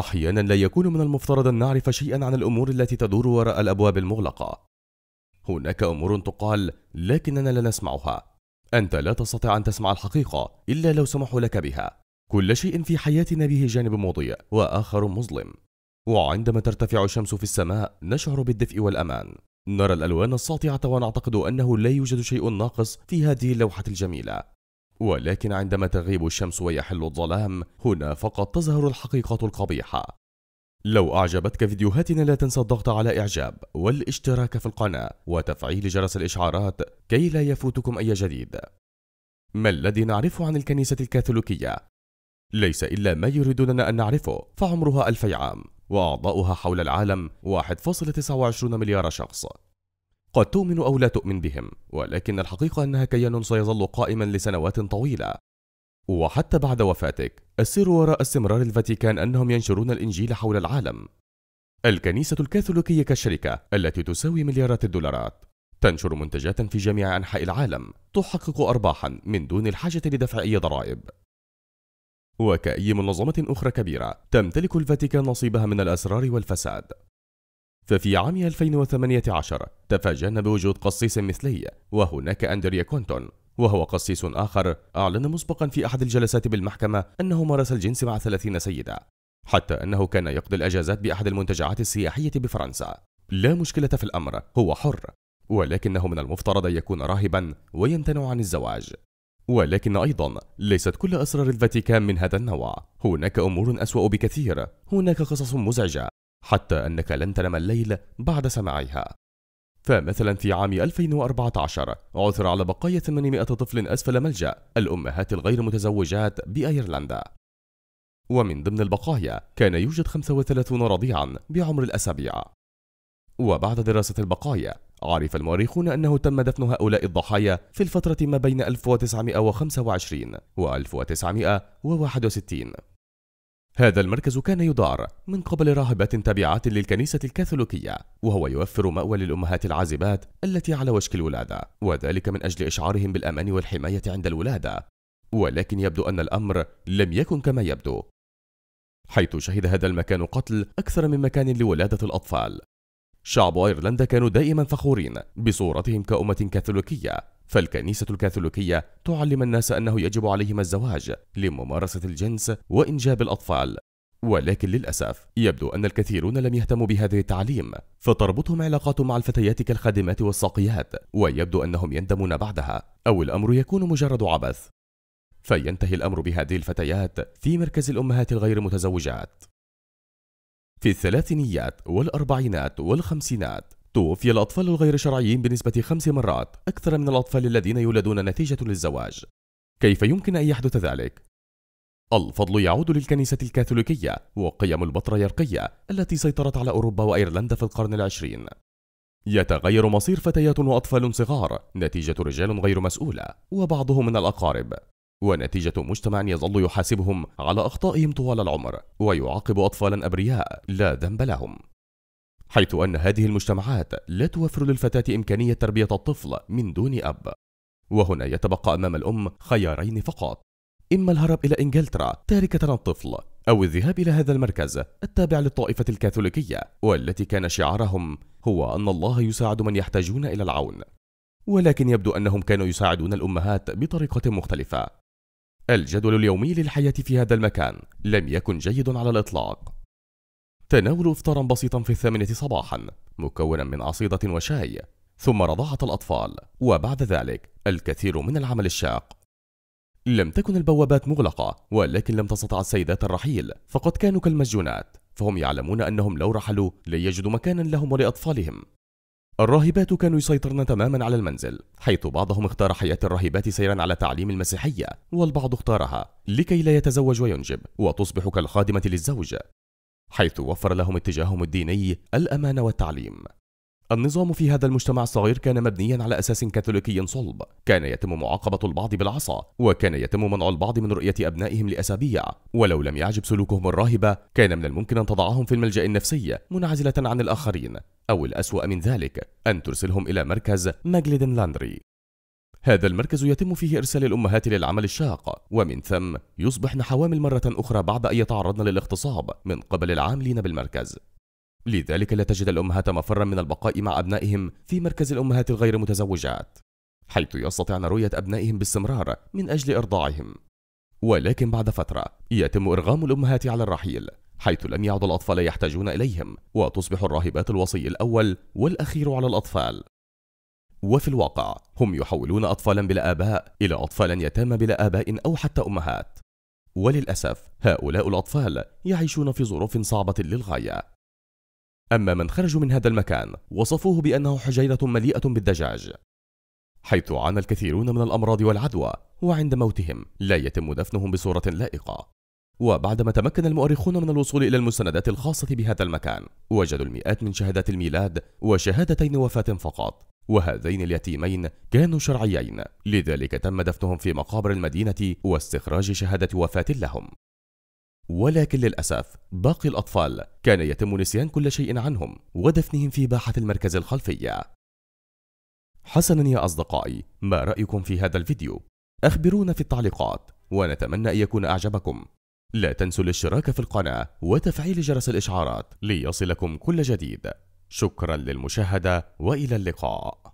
احيانا لا يكون من المفترض ان نعرف شيئا عن الامور التي تدور وراء الابواب المغلقه هناك امور تقال لكننا لا نسمعها انت لا تستطيع ان تسمع الحقيقه الا لو سمحوا لك بها كل شيء في حياتنا به جانب مضيء واخر مظلم وعندما ترتفع الشمس في السماء نشعر بالدفء والامان نرى الالوان الساطعه ونعتقد انه لا يوجد شيء ناقص في هذه اللوحه الجميله ولكن عندما تغيب الشمس ويحل الظلام هنا فقط تظهر الحقيقة القبيحة لو أعجبتك فيديوهاتنا لا تنسى الضغط على إعجاب والاشتراك في القناة وتفعيل جرس الإشعارات كي لا يفوتكم أي جديد ما الذي نعرفه عن الكنيسة الكاثوليكية؟ ليس إلا ما يريدوننا أن نعرفه فعمرها ألفي عام وأعضاؤها حول العالم 1.29 مليار شخص قد تؤمن أو لا تؤمن بهم ولكن الحقيقة أنها كيان سيظل قائما لسنوات طويلة وحتى بعد وفاتك السر وراء استمرار الفاتيكان أنهم ينشرون الإنجيل حول العالم الكنيسة الكاثوليكية كشركة التي تساوي مليارات الدولارات تنشر منتجات في جميع أنحاء العالم تحقق أرباحا من دون الحاجة لدفع أي ضرائب وكأي منظمة أخرى كبيرة تمتلك الفاتيكان نصيبها من الأسرار والفساد ففي عام 2018 تفاجأنا بوجود قصيص مثلي وهناك أندريا كونتون وهو قصيص آخر أعلن مسبقا في أحد الجلسات بالمحكمة أنه مارس الجنس مع 30 سيدة حتى أنه كان يقضي الأجازات بأحد المنتجعات السياحية بفرنسا لا مشكلة في الأمر هو حر ولكنه من المفترض أن يكون راهبا ويمتنع عن الزواج ولكن أيضا ليست كل أسرار الفاتيكان من هذا النوع هناك أمور أسوأ بكثير هناك قصص مزعجة حتى أنك لن تنام الليل بعد سماعها فمثلا في عام 2014 عثر على بقايا 800 طفل أسفل ملجأ الأمهات الغير متزوجات بأيرلندا ومن ضمن البقايا كان يوجد 35 رضيعا بعمر الأسابيع وبعد دراسة البقايا عرف المؤرخون أنه تم دفن هؤلاء الضحايا في الفترة ما بين 1925 و 1961 هذا المركز كان يدار من قبل راهبات تابعات للكنيسة الكاثوليكية وهو يوفر مأوى للأمهات العازبات التي على وشك الولادة وذلك من أجل إشعارهم بالأمان والحماية عند الولادة ولكن يبدو أن الأمر لم يكن كما يبدو حيث شهد هذا المكان قتل أكثر من مكان لولادة الأطفال شعب أيرلندا كانوا دائما فخورين بصورتهم كأمة كاثوليكية فالكنيسة الكاثوليكية تعلم الناس أنه يجب عليهم الزواج لممارسة الجنس وإنجاب الأطفال ولكن للأسف يبدو أن الكثيرون لم يهتموا بهذه التعليم فتربطهم علاقات مع الفتيات كالخادمات والساقيات ويبدو أنهم يندمون بعدها أو الأمر يكون مجرد عبث فينتهي الأمر بهذه الفتيات في مركز الأمهات الغير متزوجات في الثلاثينيات والأربعينات والخمسينات توفي الأطفال الغير شرعيين بنسبة خمس مرات أكثر من الأطفال الذين يولدون نتيجة للزواج كيف يمكن أن يحدث ذلك؟ الفضل يعود للكنيسة الكاثوليكية وقيم البطريركية التي سيطرت على أوروبا وأيرلندا في القرن العشرين يتغير مصير فتيات وأطفال صغار نتيجة رجال غير مسؤولة وبعضهم من الأقارب ونتيجة مجتمع يظل يحاسبهم على أخطائهم طوال العمر ويعاقب أطفالا أبرياء لا ذنب لهم حيث أن هذه المجتمعات لا توفر للفتاة إمكانية تربية الطفل من دون أب وهنا يتبقى أمام الأم خيارين فقط إما الهرب إلى إنجلترا تاركة الطفل أو الذهاب إلى هذا المركز التابع للطائفة الكاثوليكية والتي كان شعارهم هو أن الله يساعد من يحتاجون إلى العون ولكن يبدو أنهم كانوا يساعدون الأمهات بطريقة مختلفة الجدول اليومي للحياة في هذا المكان لم يكن جيد على الإطلاق تناول إفطارا بسيطا في الثامنة صباحا مكونا من عصيدة وشاي ثم رضاعة الأطفال وبعد ذلك الكثير من العمل الشاق لم تكن البوابات مغلقة ولكن لم تستطع السيدات الرحيل فقد كانوا كالمسجونات فهم يعلمون أنهم لو رحلوا لن يجدوا مكانا لهم ولأطفالهم الراهبات كانوا يسيطرن تماما على المنزل حيث بعضهم اختار حياة الراهبات سيرا على تعليم المسيحية والبعض اختارها لكي لا يتزوج وينجب وتصبح كالخادمة للزوج حيث وفر لهم اتجاههم الديني الأمان والتعليم النظام في هذا المجتمع الصغير كان مبنيا على أساس كاثوليكي صلب كان يتم معاقبة البعض بالعصا وكان يتم منع البعض من رؤية أبنائهم لأسابيع ولو لم يعجب سلوكهم الراهبة كان من الممكن أن تضعهم في الملجأ النفسي منعزلة عن الآخرين أو الأسوأ من ذلك أن ترسلهم إلى مركز ماجليدن لاندري هذا المركز يتم فيه إرسال الأمهات للعمل الشاق ومن ثم يصبحن حوامل مرة أخرى بعد أن يتعرضن للاغتصاب من قبل العاملين بالمركز لذلك لا تجد الأمهات مفرا من البقاء مع أبنائهم في مركز الأمهات الغير متزوجات حيث يستطيعن رؤية أبنائهم باستمرار من أجل إرضاعهم ولكن بعد فترة يتم إرغام الأمهات على الرحيل حيث لم يعد الأطفال يحتاجون إليهم وتصبح الراهبات الوصي الأول والأخير على الأطفال وفي الواقع هم يحولون أطفالا بلا آباء إلى أطفال يتامى بلا آباء أو حتى أمهات وللأسف هؤلاء الأطفال يعيشون في ظروف صعبة للغاية أما من خرجوا من هذا المكان وصفوه بأنه حجيرة مليئة بالدجاج حيث عانى الكثيرون من الأمراض والعدوى وعند موتهم لا يتم دفنهم بصورة لائقة وبعدما تمكن المؤرخون من الوصول إلى المستندات الخاصة بهذا المكان وجدوا المئات من شهادات الميلاد وشهادتين وفاة فقط وهذين اليتيمين كانوا شرعيين لذلك تم دفنهم في مقابر المدينة واستخراج شهادة وفاة لهم ولكن للأسف باقي الأطفال كان يتم نسيان كل شيء عنهم ودفنهم في باحة المركز الخلفية حسنا يا أصدقائي ما رأيكم في هذا الفيديو؟ أخبرونا في التعليقات ونتمنى أن يكون أعجبكم لا تنسوا الاشتراك في القناة وتفعيل جرس الإشعارات ليصلكم كل جديد شكرا للمشاهدة وإلى اللقاء